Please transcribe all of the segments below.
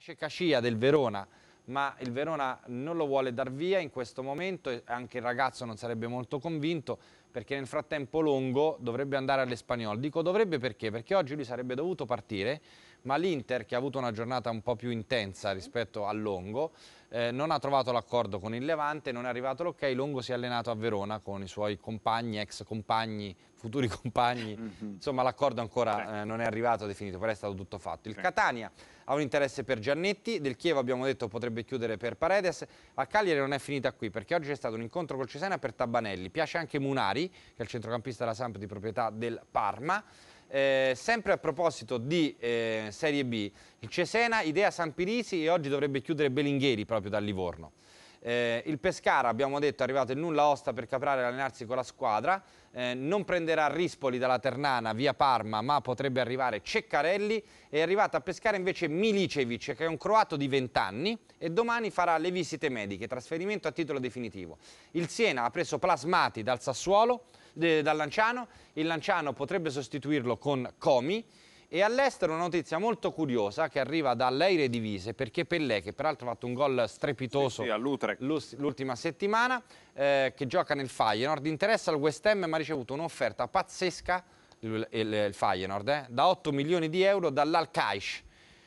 Nasce Cascia del Verona, ma il Verona non lo vuole dar via in questo momento e anche il ragazzo non sarebbe molto convinto perché nel frattempo Longo dovrebbe andare all'Espagnol. Dico dovrebbe perché? Perché oggi lui sarebbe dovuto partire ma l'Inter che ha avuto una giornata un po' più intensa rispetto a Longo eh, non ha trovato l'accordo con il Levante, non è arrivato l'ok, Longo si è allenato a Verona con i suoi compagni, ex compagni, futuri compagni, mhm. insomma l'accordo ancora eh, non è arrivato definito, però è stato tutto fatto. Il Catania ha un interesse per Giannetti, del Chievo abbiamo detto potrebbe chiudere per Paredes, a Cagliari non è finita qui perché oggi c'è stato un incontro col Cesena per Tabanelli, piace anche Munari che è il centrocampista della Samp di proprietà del Parma, eh, sempre a proposito di eh, Serie B, il Cesena idea Sampirisi e oggi dovrebbe chiudere Belingheri proprio dal Livorno. Eh, il Pescara, abbiamo detto, è arrivato in nulla osta per Caprare ad allenarsi con la squadra. Eh, non prenderà Rispoli dalla Ternana via Parma, ma potrebbe arrivare Ceccarelli. È arrivato a pescare invece Milicevic, che è un croato di 20 anni e domani farà le visite mediche, trasferimento a titolo definitivo. Il Siena ha preso Plasmati dal Sassuolo, eh, dal Lanciano. Il Lanciano potrebbe sostituirlo con Comi. E all'estero una notizia molto curiosa che arriva dall'Eire Divise perché Pellè, che peraltro ha fatto un gol strepitoso sì, sì, l'ultima settimana, eh, che gioca nel Feyenoord, interessa al West Ham ma ha ricevuto un'offerta pazzesca, il, il, il Feyenoord, eh, da 8 milioni di euro dall'Al-Kaish.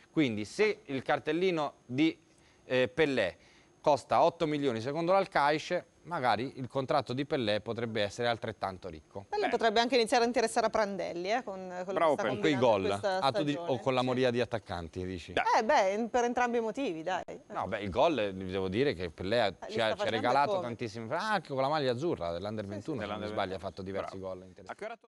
Quindi se il cartellino di eh, Pellè costa 8 milioni secondo l'Alcaice, magari il contratto di Pellè potrebbe essere altrettanto ricco. Pellè potrebbe anche iniziare a interessare a Prandelli, eh, con, con, Bravo, con quei gol, ah, di, o con la moria sì. di attaccanti, dici? Dai. Eh beh, per entrambi i motivi, dai. No, beh, il gol, devo dire che Pellè eh, ci ha, ci ha regalato tantissimi, anche con la maglia azzurra dell'Under 21, sì, sì. se non sbaglio, ha fatto diversi Bravo. gol.